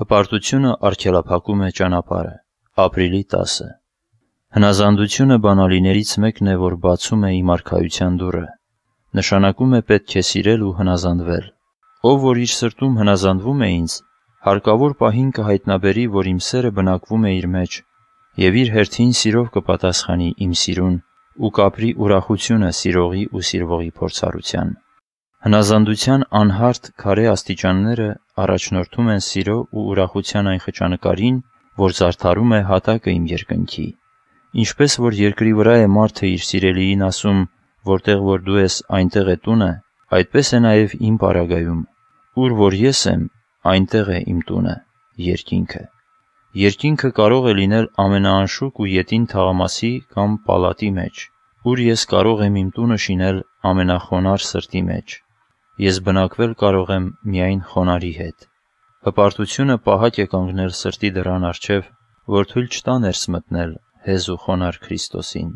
Հպարտությունը արգելափակում է ճանապարհը։ Ապրիլի 10-ը։ Հնազանդությունը բանալիներից մեկն է, որ բացում է իմ արքայության դուռը։ Նշանակում է պետք է սիրել ու հնազանդվել։ Ով որ իր սրտում հնազանդվում է ինձ, հարկավոր պահին կհայտնաբերի, որ իմ սերը բնակվում է իր մեջ և իր հերթին սիրով կպատասխանի իմ սիրուն ու կապրի ուրախությունը սիրողի ու սիրվողի փորձառության։ Հնազանդության անհարթ քարե աստիճանները առաջնորդում են սիրո ու ուրախության այն խճանկարին, որ զարդարում է հատակը իմ երկնքի։ Ինչպես որ երկրի վրա է մարդը իր սիրելիին ասում, որտեղ որ դու ես, այնտեղ է տունը, այդպես է նաև իմ պարագայում։ Ուր որ ես եմ, այնտեղ է իմ տունը, երկինքը։ Երկինքը կարող է լինել ամենաանշուկ ու յետին թաղամասի կամ պալատի մեջ, ուր ես կարող եմ իմ տունը շինել ամենախոնարհ սրտի մեջ ես բնակվել կարող եմ միայն խոնարհի հետ։ Հպարտությունը պահակ է կանգնել սրտի դռան առջև, որ թույլ չտա ներս մտնել հեզ ու խոնարհ Քրիստոսին։